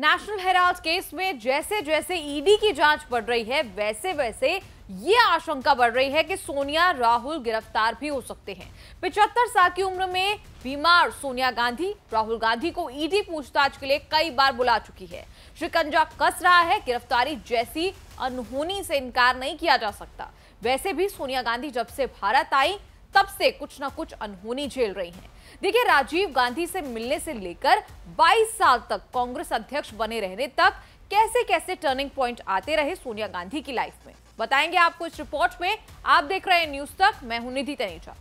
national Herald case में जैसे जैसे ईडी की जांच बढ़ रही है वैसे वैसे ये आशंका बढ़ रही है कि सोनिया राहुल गिरफ्तार भी हो सकते हैं पिछहत्तर साल की उम्र में बीमार सोनिया गांधी राहुल गांधी को ईडी पूछताछ के लिए कई बार बुला चुकी है शिकंजा कस रहा है गिरफ्तारी जैसी अनहोनी से इनकार नहीं किया जा सकता वैसे भी सोनिया गांधी जब से भारत आई तब से कुछ ना कुछ अनहोनी झेल रही हैं देखिए राजीव गांधी से मिलने से लेकर 22 साल तक कांग्रेस अध्यक्ष बने रहने तक कैसे कैसे टर्निंग पॉइंट आते रहे सोनिया गांधी की लाइफ में बताएंगे आपको इस रिपोर्ट में आप देख रहे हैं न्यूज तक मैं हूं निधि तनेजा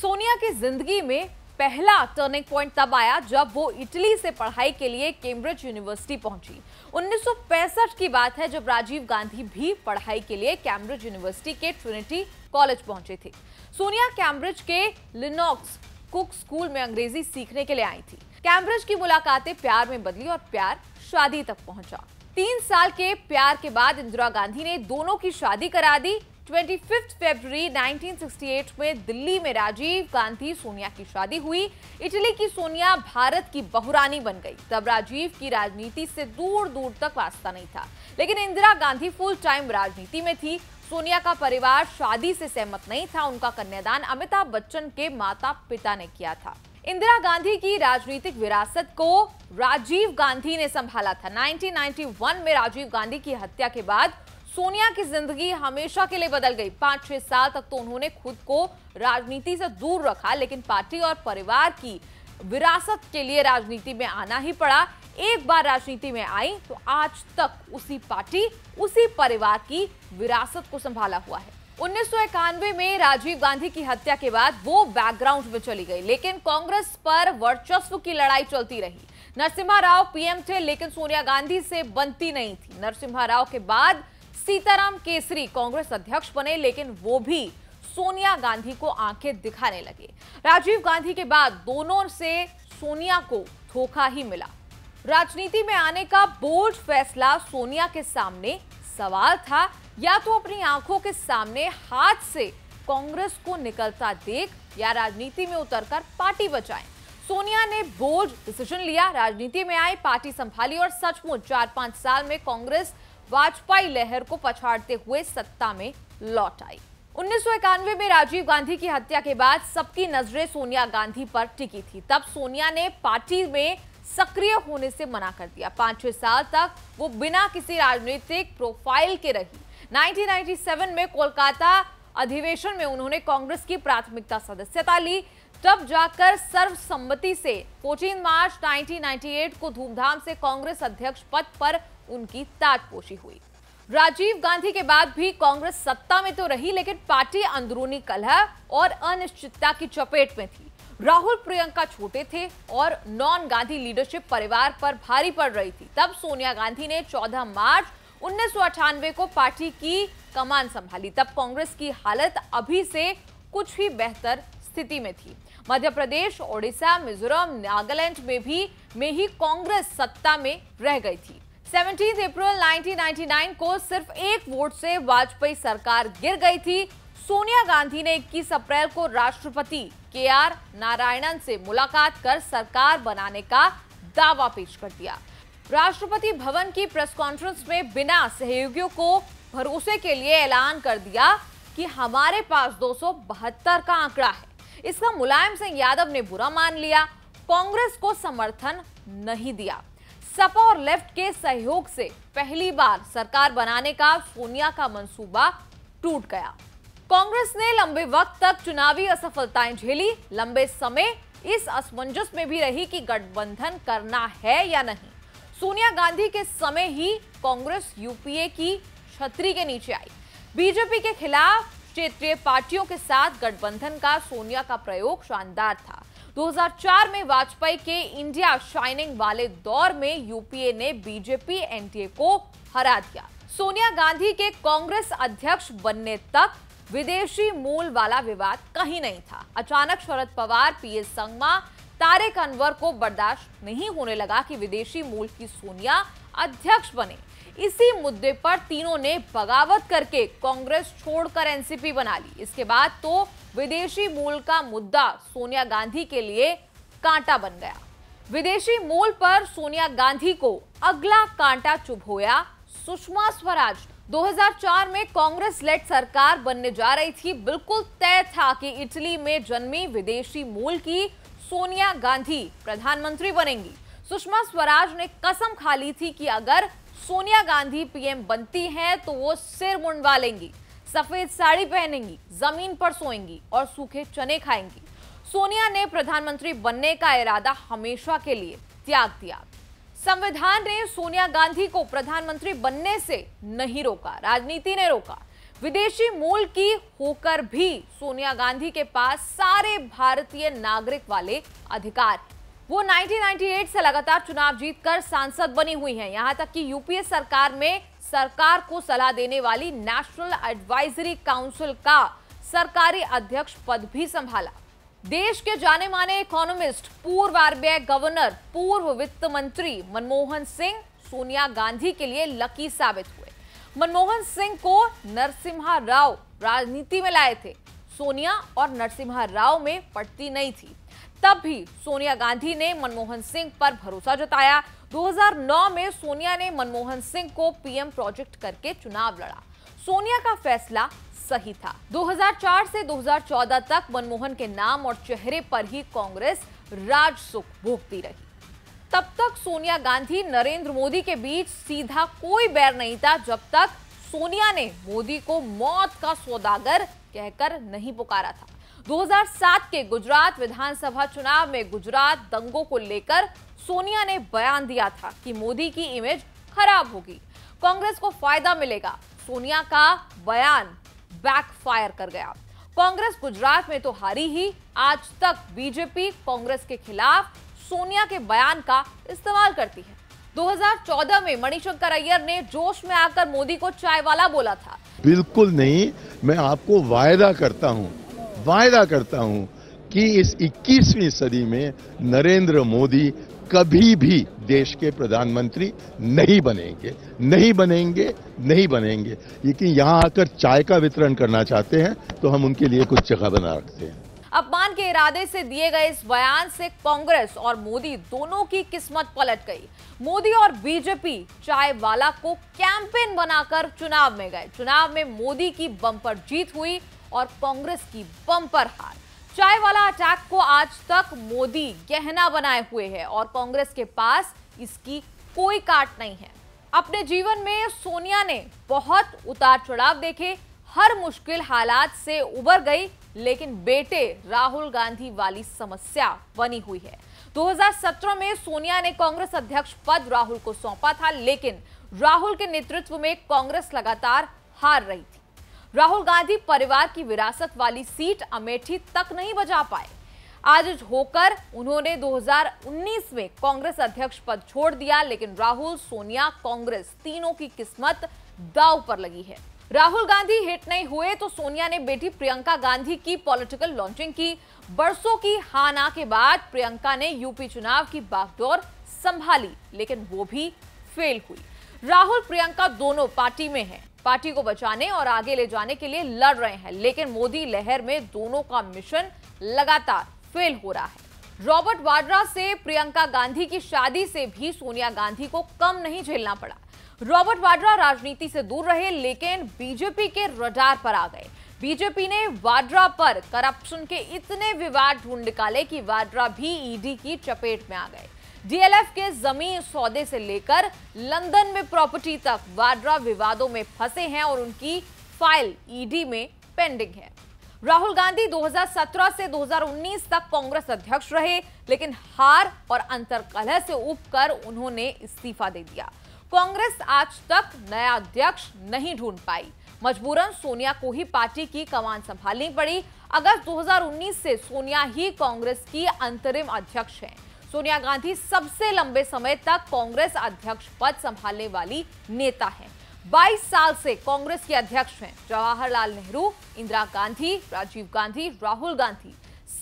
सोनिया की जिंदगी में पहला टर्निंग पॉइंट तब आया जब वो इटली से पढ़ाई के लिए कैम्ब्रिज यूनिवर्सिटी पहुंची 1965 की बात है जब राजीव गांधी भी पढ़ाई के लिए कैम्ब्रिज यूनिवर्सिटी के ट्रिनिटी कॉलेज पहुंचे थे सोनिया कैम्ब्रिज के लिनॉक्स कुक स्कूल में अंग्रेजी सीखने के लिए आई थी कैम्ब्रिज की मुलाकातें प्यार में बदली और प्यार शादी तक पहुंचा तीन साल के प्यार के बाद इंदिरा गांधी ने दोनों की शादी करा दी 25 फरवरी 1968 में दिल्ली में राजीव गांधी सोनिया की शादी हुई इटली की सोनिया भारत की बहुरानी बन गई तब राजीव की राजनीति से दूर दूर तक वास्ता नहीं था लेकिन इंदिरा गांधी फुल टाइम राजनीति में थी सोनिया का परिवार शादी से सहमत नहीं था उनका कन्यादान अमिताभ बच्चन के माता पिता ने किया था इंदिरा गांधी की राजनीतिक विरासत को राजीव गांधी ने संभाला था 1991 में राजीव गांधी की हत्या के बाद सोनिया की जिंदगी हमेशा के लिए बदल गई पांच छह साल तक तो उन्होंने खुद को राजनीति से दूर रखा लेकिन पार्टी और परिवार की विरासत के लिए राजनीति में आना ही पड़ा एक बार राजनीति में आई तो आज तक उसी पार्टी उसी परिवार की विरासत को संभाला हुआ है उन्नीस में राजीव गांधी की हत्या के बाद वो बैकग्राउंड में चली गई लेकिन कांग्रेस पर वर्चस्व की लड़ाई चलती रही नरसिम्हा राव पीएम थे लेकिन सोनिया गांधी से बनती नहीं थी नरसिम्हा राव के बाद सीताराम केसरी कांग्रेस अध्यक्ष बने लेकिन वो भी सोनिया गांधी को आंखें दिखाने लगे राजीव गांधी के बाद दोनों से सोनिया को धोखा ही मिला राजनीति में आने का बोल्ड फैसला सोनिया के सामने सवाल था या तो अपनी आंखों के सामने हाथ से कांग्रेस को निकलता देख या राजनीति में उतरकर पार्टी बचाएं सोनिया ने बोल्ड डिसीजन लिया राजनीति में आए पार्टी संभाली और सचमुच चार पांच साल में कांग्रेस वाजपेयी लहर को पछाड़ते हुए सत्ता में लौट आई उन्नीस में राजीव गांधी की हत्या के बाद सबकी नजरें सोनिया गांधी पर टिकी थी तब सोनिया ने पार्टी में सक्रिय होने से मना कर दिया पांच छह साल तक वो बिना किसी राजनीतिक प्रोफाइल के रही 1997 में कोलकाता अधिवेशन में उन्होंने कांग्रेस की प्राथमिकता सदस्यता ली तब जाकर सर्वसम्मति से 14 मार्च 1998 को धूमधाम से कांग्रेस अध्यक्ष पद पर उनकी ताजपोशी हुई राजीव गांधी के बाद भी कांग्रेस सत्ता में तो रही लेकिन पार्टी अंदरूनी कलह और अनिश्चितता की चपेट में थी राहुल प्रियंका छोटे थे और नॉन गांधी लीडरशिप परिवार पर भारी पड़ रही थी तब सोनिया गांधी ने 14 मार्च उन्नीस को पार्टी की कमान संभाली तब कांग्रेस की हालत अभी से कुछ ही बेहतर स्थिति में थी मध्य प्रदेश ओडिशा मिजोरम नागालैंड में भी में ही कांग्रेस सत्ता में रह गई थी 17 अप्रैल 1999 को सिर्फ एक वोट से वाजपेयी सरकार गिर गई थी सोनिया गांधी ने 21 अप्रैल को राष्ट्रपति के आर नारायणन से मुलाकात कर सरकार बनाने का दावा पेश कर दिया राष्ट्रपति भवन की प्रेस कॉन्फ्रेंस में बिना सहयोगियों को भरोसे के लिए ऐलान कर दिया कि हमारे पास दो का आंकड़ा है इसका मुलायम सिंह यादव ने बुरा मान लिया कांग्रेस को समर्थन नहीं दिया सपा और लेफ्ट के सहयोग से पहली बार सरकार बनाने का सोनिया का मंसूबा टूट गया कांग्रेस ने लंबे वक्त तक चुनावी असफलताएं झेली लंबे समय इस असमंजस में भी रही कि गठबंधन करना है या नहीं सोनिया गांधी के समय ही कांग्रेस यूपीए की छतरी के नीचे आई बीजेपी के खिलाफ क्षेत्रीय पार्टियों के साथ गठबंधन का सोनिया का प्रयोग शानदार था 2004 में वाजपेयी के इंडिया शाइनिंग वाले दौर में यूपीए ने बीजेपी एनडीए को हरा दिया सोनिया गांधी के कांग्रेस अध्यक्ष बनने तक विदेशी मूल वाला विवाद कहीं नहीं था अचानक शरद पवार पीएस संगमा तारे अनवर को बर्दाश्त नहीं होने लगा कि विदेशी मूल की सोनिया अध्यक्ष बने इसी मुद्दे पर तीनों ने बगावत करके कांग्रेस छोड़कर एनसीपी बना ली इसके बाद तो विदेशी मूल का मुद्दा सोनिया गांधी के लिए कांटा बन गया विदेशी मूल पर सोनिया गांधी को अगला कांटा चुभोया सुषमा स्वराज 2004 में कांग्रेस लेट सरकार बनने जा रही थी बिल्कुल तय था कि इटली में जन्मी विदेशी मूल की सोनिया गांधी प्रधानमंत्री बनेंगी सुषमा स्वराज ने कसम खा ली थी कि अगर सोनिया गांधी पीएम बनती हैं तो वो सिर मुंडवा लेंगी सफेद साड़ी पहनेंगी जमीन पर सोएंगी और सूखे चने खाएंगी सोनिया ने प्रधानमंत्री बनने का इरादा हमेशा के लिए त्याग दिया संविधान ने सोनिया गांधी को प्रधानमंत्री बनने से नहीं रोका राजनीति ने रोका विदेशी मूल की होकर भी सोनिया गांधी के पास सारे भारतीय नागरिक वाले अधिकार हैं वो 1998 से लगातार चुनाव जीतकर सांसद बनी हुई हैं यहाँ तक कि यूपीए सरकार में सरकार को सलाह देने वाली नेशनल एडवाइजरी काउंसिल का सरकारी अध्यक्ष पद भी संभाला देश के जाने माने इकोनॉमिस्ट पूर्व आरबीआई गवर्नर पूर्व वित्त मंत्री मनमोहन सिंह सोनिया गांधी के लिए लकी साबित हुए मनमोहन सिंह को नरसिम्हा राव राजनीति में लाए थे सोनिया और नरसिम्हा राव में पड़ती नहीं थी तब भी सोनिया गांधी ने मनमोहन सिंह पर भरोसा जताया 2009 में सोनिया ने मनमोहन सिंह को पीएम प्रोजेक्ट करके चुनाव लड़ा सोनिया का फैसला सही था 2004 से 2014 तक मनमोहन के नाम और चेहरे पर ही कांग्रेस राज सुख भोगती रही तब तक सोनिया गांधी नरेंद्र मोदी के बीच सीधा कोई बैर नहीं था जब तक सोनिया ने मोदी को मौत का सौदागर कहकर नहीं पुकारा था 2007 के गुजरात विधानसभा चुनाव में गुजरात दंगों को लेकर सोनिया ने बयान दिया था कि मोदी की इमेज खराब होगी कांग्रेस को फायदा मिलेगा सोनिया का बयान बैकफायर कर गया कांग्रेस गुजरात में तो हारी ही आज तक बीजेपी कांग्रेस के खिलाफ सोनिया के बयान का इस्तेमाल करती है 2014 में मणिशंकर अय्यर ने जोश में आकर मोदी को चाय वाला बोला था बिल्कुल नहीं मैं आपको वायदा करता हूँ वायदा करता हूं कि इस 21वीं सदी में नरेंद्र मोदी कभी भी देश के प्रधानमंत्री नहीं बनेंगे नहीं बनेंगे नहीं बनेंगे लेकिन यहाँ आकर चाय का वितरण करना चाहते हैं तो हम उनके लिए कुछ जगह बना रखते हैं अपमान के इरादे से दिए गए इस बयान से कांग्रेस और मोदी दोनों की किस्मत पलट गई मोदी और बीजेपी चाय वाला को कैंपेन बनाकर चुनाव में गए चुनाव में मोदी की बंपर जीत हुई और कांग्रेस की बम्पर हार चाय वाला अटैक को आज तक मोदी गहना बनाए हुए है और कांग्रेस के पास इसकी कोई काट नहीं है अपने जीवन में सोनिया ने बहुत उतार चढ़ाव देखे हर मुश्किल हालात से उबर गई लेकिन बेटे राहुल गांधी वाली समस्या बनी हुई है 2017 में सोनिया ने कांग्रेस अध्यक्ष पद राहुल को सौंपा था लेकिन राहुल के नेतृत्व में कांग्रेस लगातार हार रही थी राहुल गांधी परिवार की विरासत वाली सीट अमेठी तक नहीं बजा पाए आज होकर उन्होंने 2019 में कांग्रेस अध्यक्ष पद छोड़ दिया लेकिन राहुल सोनिया कांग्रेस तीनों की किस्मत दाव पर लगी है राहुल गांधी हिट नहीं हुए तो सोनिया ने बेटी प्रियंका गांधी की पॉलिटिकल लॉन्चिंग की बरसों की हाना के बाद प्रियंका ने यूपी चुनाव की बागडोर संभाली लेकिन वो भी फेल हुई राहुल प्रियंका दोनों पार्टी में हैं पार्टी को बचाने और आगे ले जाने के लिए लड़ रहे हैं लेकिन मोदी लहर में दोनों का मिशन लगातार फेल हो रहा है रॉबर्ट वाड्रा से प्रियंका गांधी की शादी से भी सोनिया गांधी को कम नहीं झेलना पड़ा रॉबर्ट वाड्रा राजनीति से दूर रहे लेकिन बीजेपी के रडार पर आ गए बीजेपी ने वाड्रा पर करप्शन के इतने विवाद ढूंढ निकाले कि वाड्रा भी ईडी की चपेट में आ गए डीएलएफ के जमीन सौदे से लेकर लंदन में प्रॉपर्टी तक वाड्रा विवादों में फंसे हैं और उनकी फाइल ईडी में पेंडिंग है राहुल गांधी 2017 से 2019 तक कांग्रेस अध्यक्ष रहे लेकिन हार और कलह से उबकर उन्होंने इस्तीफा दे दिया कांग्रेस आज तक नया अध्यक्ष नहीं ढूंढ पाई मजबूरन सोनिया को ही पार्टी की कमान संभालनी पड़ी अगस्त 2019 से सोनिया ही कांग्रेस की अंतरिम अध्यक्ष हैं सोनिया गांधी सबसे लंबे समय तक कांग्रेस अध्यक्ष पद संभालने वाली नेता हैं 22 साल से कांग्रेस के अध्यक्ष हैं जवाहरलाल नेहरू इंदिरा गांधी राजीव गांधी राहुल गांधी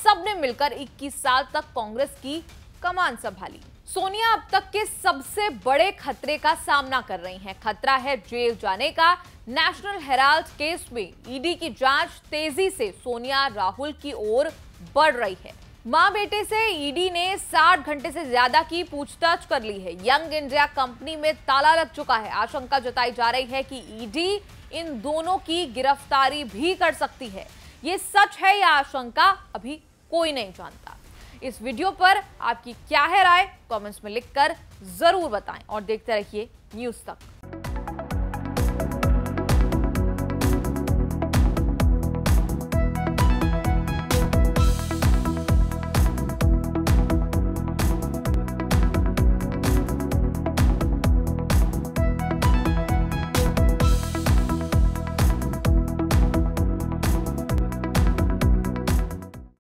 सबने मिलकर 21 साल तक कांग्रेस की कमान संभाली सोनिया अब तक के सबसे बड़े खतरे का सामना कर रही हैं खतरा है जेल जाने का नेशनल हेराल्ड केस में ईडी की जांच तेजी से सोनिया राहुल की ओर बढ़ रही है मां बेटे से ईडी ने 60 घंटे से ज्यादा की पूछताछ कर ली है यंग इंडिया कंपनी में ताला लग चुका है आशंका जताई जा रही है कि ईडी इन दोनों की गिरफ्तारी भी कर सकती है ये सच है या आशंका अभी कोई नहीं जानता इस वीडियो पर आपकी क्या है राय कमेंट्स में लिखकर जरूर बताएं और देखते रहिए न्यूज तक